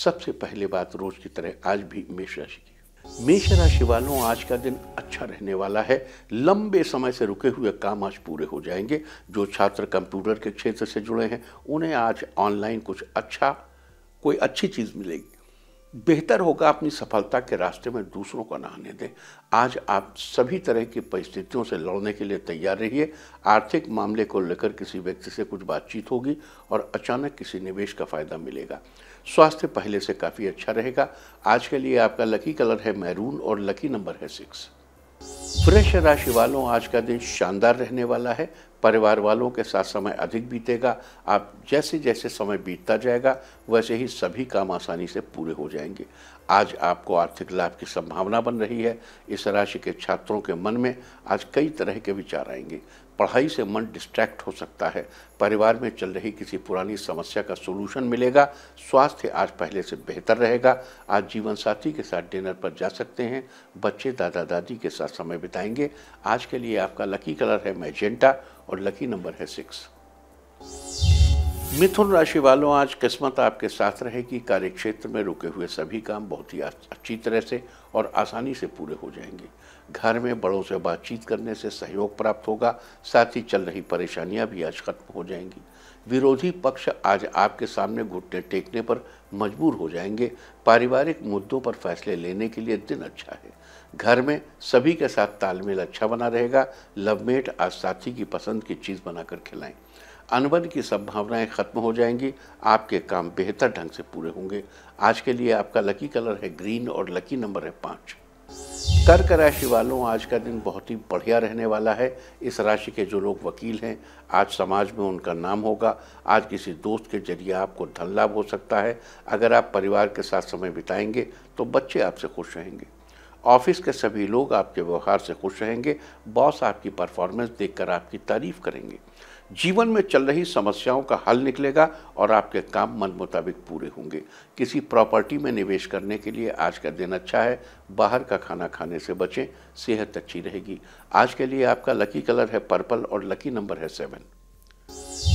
सबसे पहले बात रोज की तरह आज भी मेष राशि की मेष राशि वालों आज का दिन अच्छा रहने वाला है लंबे समय से रुके हुए काम आज पूरे हो जाएंगे जो छात्र कंप्यूटर के क्षेत्र से जुड़े हैं उन्हें आज ऑनलाइन कुछ अच्छा कोई अच्छी चीज़ मिलेगी बेहतर होगा अपनी सफलता के रास्ते में दूसरों को ना आने दें आज आप सभी तरह की परिस्थितियों से लड़ने के लिए तैयार रहिए आर्थिक मामले को लेकर किसी व्यक्ति से कुछ बातचीत होगी और अचानक किसी निवेश का फ़ायदा मिलेगा स्वास्थ्य पहले से काफ़ी अच्छा रहेगा आज के लिए आपका लकी कलर है मैरून और लकी नंबर है सिक्स वृक्ष राशि वालों आज का दिन शानदार रहने वाला है परिवार वालों के साथ समय अधिक बीतेगा आप जैसे जैसे समय बीतता जाएगा वैसे ही सभी काम आसानी से पूरे हो जाएंगे आज आपको आर्थिक लाभ की संभावना बन रही है इस राशि के छात्रों के मन में आज कई तरह के विचार आएंगे पढ़ाई से मन डिस्ट्रैक्ट हो सकता है परिवार में चल रही किसी पुरानी समस्या का सोल्यूशन मिलेगा स्वास्थ्य आज पहले से बेहतर रहेगा आज जीवन साथी के साथ डिनर पर जा सकते हैं बच्चे दादा दादी के साथ समय बिताएंगे आज के लिए आपका लकी कलर है मैजेंटा और लकी नंबर है सिक्स मिथुन राशि वालों आज किस्मत आपके साथ रहेगी कार्य क्षेत्र में रुके हुए सभी काम बहुत ही अच्छी तरह से और आसानी से पूरे हो जाएंगे घर में बड़ों से बातचीत करने से सहयोग प्राप्त होगा साथ ही चल रही परेशानियां भी आज खत्म हो जाएंगी विरोधी पक्ष आज आपके सामने घुटने टेकने पर मजबूर हो जाएंगे पारिवारिक मुद्दों पर फैसले लेने के लिए दिन अच्छा है घर में सभी के साथ तालमेल अच्छा बना रहेगा लवमेट आज साथी की पसंद की चीज़ बनाकर खिलाएं अनबन की संभावनाएं ख़त्म हो जाएंगी आपके काम बेहतर ढंग से पूरे होंगे आज के लिए आपका लकी कलर है ग्रीन और लकी नंबर है पाँच कर्क राशि वालों आज का दिन बहुत ही बढ़िया रहने वाला है इस राशि के जो लोग वकील हैं आज समाज में उनका नाम होगा आज किसी दोस्त के जरिए आपको धन लाभ हो सकता है अगर आप परिवार के साथ समय बिताएंगे तो बच्चे आपसे खुश रहेंगे ऑफिस के सभी लोग आपके व्यवहार से खुश रहेंगे बॉस आपकी परफॉर्मेंस देखकर आपकी तारीफ करेंगे जीवन में चल रही समस्याओं का हल निकलेगा और आपके काम मन मुताबिक पूरे होंगे किसी प्रॉपर्टी में निवेश करने के लिए आज का दिन अच्छा है बाहर का खाना खाने से बचें सेहत अच्छी रहेगी आज के लिए आपका लकी कलर है पर्पल और लकी नंबर है सेवन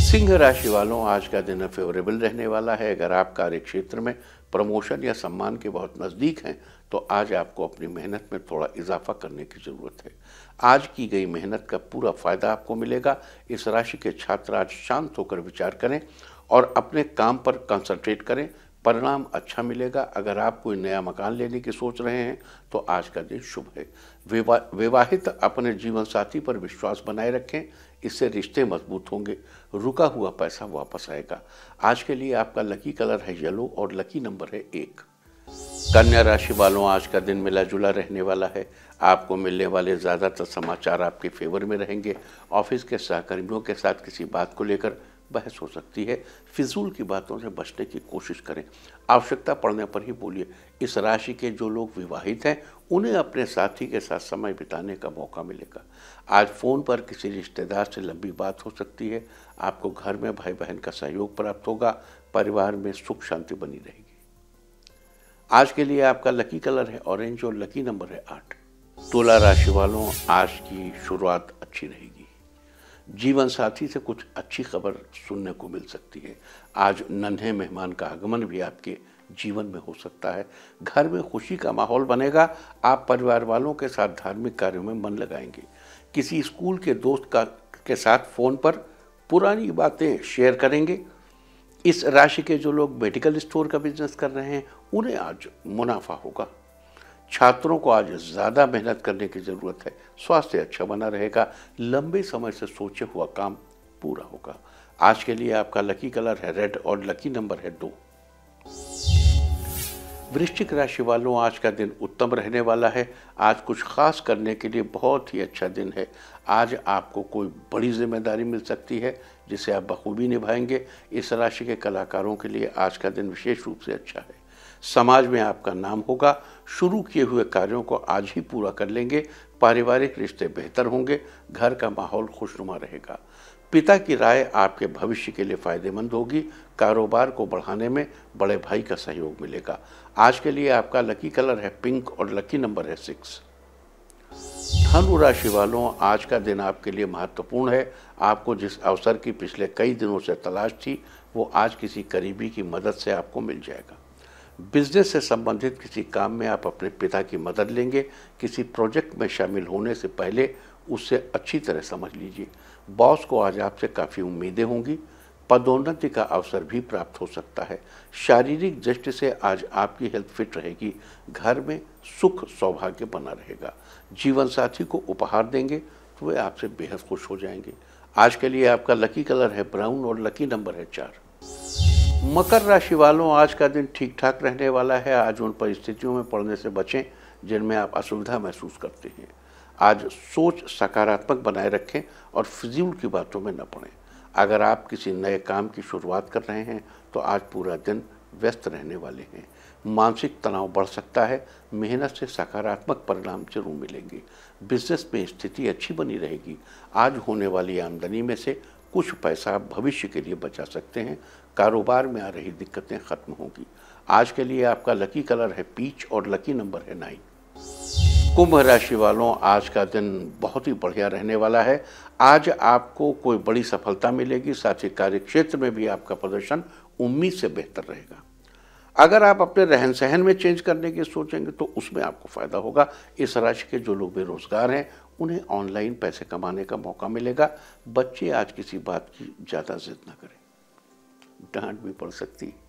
सिंह राशि वालों आज का दिन फेवरेबल रहने वाला है अगर आप कार्य क्षेत्र में प्रमोशन या सम्मान के बहुत नज़दीक हैं तो आज आपको अपनी मेहनत में थोड़ा इजाफा करने की ज़रूरत है आज की गई मेहनत का पूरा फ़ायदा आपको मिलेगा इस राशि के छात्र आज शांत होकर विचार करें और अपने काम पर कंसंट्रेट करें परिणाम अच्छा मिलेगा अगर आप कोई नया मकान लेने की सोच रहे हैं तो आज का दिन शुभ है विवा, विवाहित अपने जीवन साथी पर विश्वास बनाए रखें इससे रिश्ते मजबूत होंगे रुका हुआ पैसा वापस आएगा आज के लिए आपका लकी कलर है येलो और लकी नंबर है एक कन्या राशि वालों आज का दिन मिला जुला रहने वाला है आपको मिलने वाले ज़्यादातर समाचार आपके फेवर में रहेंगे ऑफिस के सहकर्मियों के साथ किसी बात को लेकर बहस हो सकती है फिजूल की बातों से बचने की कोशिश करें आवश्यकता पड़ने पर ही बोलिए इस राशि के जो लोग विवाहित हैं उन्हें अपने साथी के साथ समय बिताने का मौका मिलेगा आज फ़ोन पर किसी रिश्तेदार से लंबी बात हो सकती है आपको घर में भाई बहन का सहयोग प्राप्त होगा परिवार में सुख शांति बनी रहेगी आज के लिए आपका लकी कलर है ऑरेंज और लकी नंबर है आठ तुला राशि वालों आज की शुरुआत अच्छी रहेगी जीवन साथी से कुछ अच्छी खबर सुनने को मिल सकती है आज नन्हे मेहमान का आगमन भी आपके जीवन में हो सकता है घर में खुशी का माहौल बनेगा आप परिवार वालों के साथ धार्मिक कार्यों में मन लगाएंगे किसी स्कूल के दोस्त का के साथ फ़ोन पर पुरानी बातें शेयर करेंगे इस राशि के जो लोग मेडिकल स्टोर का बिजनेस कर रहे हैं उन्हें आज मुनाफा होगा छात्रों को आज ज़्यादा मेहनत करने की ज़रूरत है स्वास्थ्य अच्छा बना रहेगा लंबे समय से सोचे हुआ काम पूरा होगा आज के लिए आपका लकी कलर है रेड और लकी नंबर है दो वृश्चिक राशि वालों आज का दिन उत्तम रहने वाला है आज कुछ खास करने के लिए बहुत ही अच्छा दिन है आज आपको कोई बड़ी जिम्मेदारी मिल सकती है जिसे आप बखूबी निभाएंगे इस राशि के कलाकारों के लिए आज का दिन विशेष रूप से अच्छा है समाज में आपका नाम होगा शुरू किए हुए कार्यों को आज ही पूरा कर लेंगे पारिवारिक रिश्ते बेहतर होंगे घर का माहौल खुशनुमा रहेगा पिता की राय आपके भविष्य के लिए फ़ायदेमंद होगी कारोबार को बढ़ाने में बड़े भाई का सहयोग मिलेगा आज के लिए आपका लकी कलर है पिंक और लकी नंबर है सिक्स धनु राशि वालों आज का दिन आपके लिए महत्वपूर्ण है आपको जिस अवसर की पिछले कई दिनों से तलाश थी वो आज किसी करीबी की मदद से आपको मिल जाएगा बिजनेस से संबंधित किसी काम में आप अपने पिता की मदद लेंगे किसी प्रोजेक्ट में शामिल होने से पहले उससे अच्छी तरह समझ लीजिए बॉस को आज आपसे काफ़ी उम्मीदें होंगी पदोन्नति का अवसर भी प्राप्त हो सकता है शारीरिक दृष्टि से आज आपकी हेल्थ फिट रहेगी घर में सुख सौभाग्य बना रहेगा जीवन साथी को उपहार देंगे तो वे आपसे बेहद खुश हो जाएंगे आज के लिए आपका लकी कलर है ब्राउन और लकी नंबर है चार मकर राशि वालों आज का दिन ठीक ठाक रहने वाला है आज उन परिस्थितियों में पड़ने से बचें जिनमें आप असुविधा महसूस करते हैं आज सोच सकारात्मक बनाए रखें और फिजूल की बातों में न पड़ें अगर आप किसी नए काम की शुरुआत कर रहे हैं तो आज पूरा दिन व्यस्त रहने वाले हैं मानसिक तनाव बढ़ सकता है मेहनत से सकारात्मक परिणाम जरूर मिलेंगे बिजनेस में स्थिति अच्छी बनी रहेगी आज होने वाली आमदनी में से कुछ पैसा आप भविष्य के लिए बचा सकते हैं कारोबार में आ रही दिक्कतें खत्म होंगी आज के लिए आपका लकी कलर है पीच और लकी नंबर है नाइन कुंभ राशि वालों आज का दिन बहुत ही बढ़िया रहने वाला है आज आपको कोई बड़ी सफलता मिलेगी साथ ही कार्य क्षेत्र में भी आपका प्रदर्शन उम्मीद से बेहतर रहेगा अगर आप अपने रहन सहन में चेंज करने की सोचेंगे तो उसमें आपको फ़ायदा होगा इस राशि के जो लोग बेरोजगार हैं उन्हें ऑनलाइन पैसे कमाने का मौका मिलेगा बच्चे आज किसी बात की ज़्यादा जिद ना करें डांट भी पड़ सकती है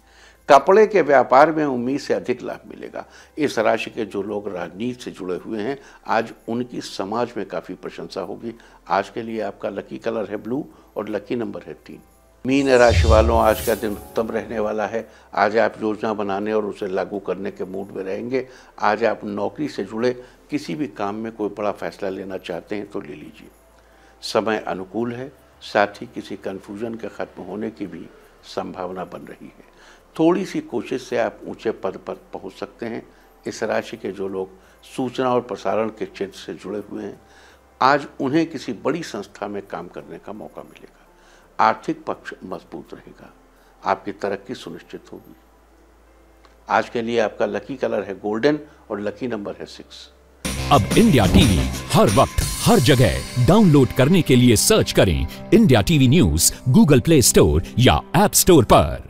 कपड़े के व्यापार में उम्मीद से अधिक लाभ मिलेगा इस राशि के जो लोग राजनीति से जुड़े हुए हैं आज उनकी समाज में काफ़ी प्रशंसा होगी आज के लिए आपका लकी कलर है ब्लू और लकी नंबर है तीन मीन राशि वालों आज का दिन उत्तम रहने वाला है आज आप योजना बनाने और उसे लागू करने के मूड में रहेंगे आज आप नौकरी से जुड़े किसी भी काम में कोई बड़ा फैसला लेना चाहते हैं तो ले लीजिए समय अनुकूल है साथ ही किसी कन्फ्यूजन के खत्म होने की भी संभावना बन रही है थोड़ी सी कोशिश से आप ऊंचे पद पर पहुंच सकते हैं इस राशि के जो लोग सूचना और प्रसारण के क्षेत्र से जुड़े हुए हैं आज उन्हें किसी बड़ी संस्था में काम करने का मौका मिलेगा आर्थिक पक्ष मजबूत रहेगा आपकी तरक्की सुनिश्चित होगी आज के लिए आपका लकी कलर है गोल्डन और लकी नंबर है सिक्स अब इंडिया टीवी हर वक्त हर जगह डाउनलोड करने के लिए सर्च करें India TV news Google Play Store या एप स्टोर पर